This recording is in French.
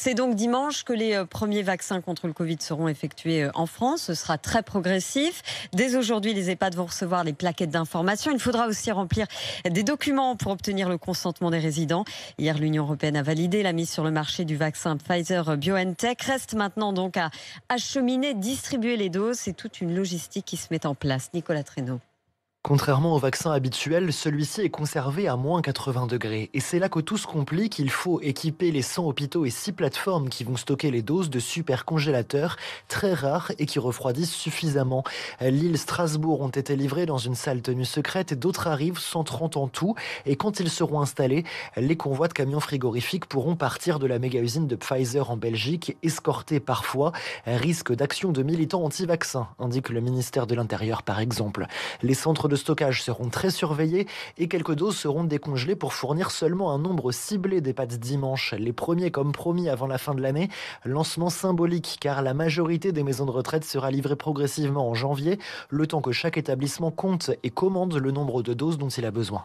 C'est donc dimanche que les euh, premiers vaccins contre le Covid seront effectués euh, en France. Ce sera très progressif. Dès aujourd'hui, les EHPAD vont recevoir les plaquettes d'information. Il faudra aussi remplir des documents pour obtenir le consentement des résidents. Hier, l'Union européenne a validé la mise sur le marché du vaccin Pfizer euh, BioNTech. Reste maintenant donc à acheminer, distribuer les doses. C'est toute une logistique qui se met en place. Nicolas Traîneau. Contrairement au vaccin habituel, celui-ci est conservé à moins 80 degrés. Et c'est là que tout se complique. Il faut équiper les 100 hôpitaux et 6 plateformes qui vont stocker les doses de super congélateurs très rares et qui refroidissent suffisamment. Lille, Strasbourg ont été livrés dans une salle tenue secrète et d'autres arrivent 130 en tout. Et quand ils seront installés, les convois de camions frigorifiques pourront partir de la méga-usine de Pfizer en Belgique, escortés parfois, risque d'action de militants anti-vaccins, indique le ministère de l'Intérieur par exemple. Les centres de stockage seront très surveillés et quelques doses seront décongelées pour fournir seulement un nombre ciblé des pâtes dimanche, les premiers comme promis avant la fin de l'année. Lancement symbolique car la majorité des maisons de retraite sera livrée progressivement en janvier, le temps que chaque établissement compte et commande le nombre de doses dont il a besoin.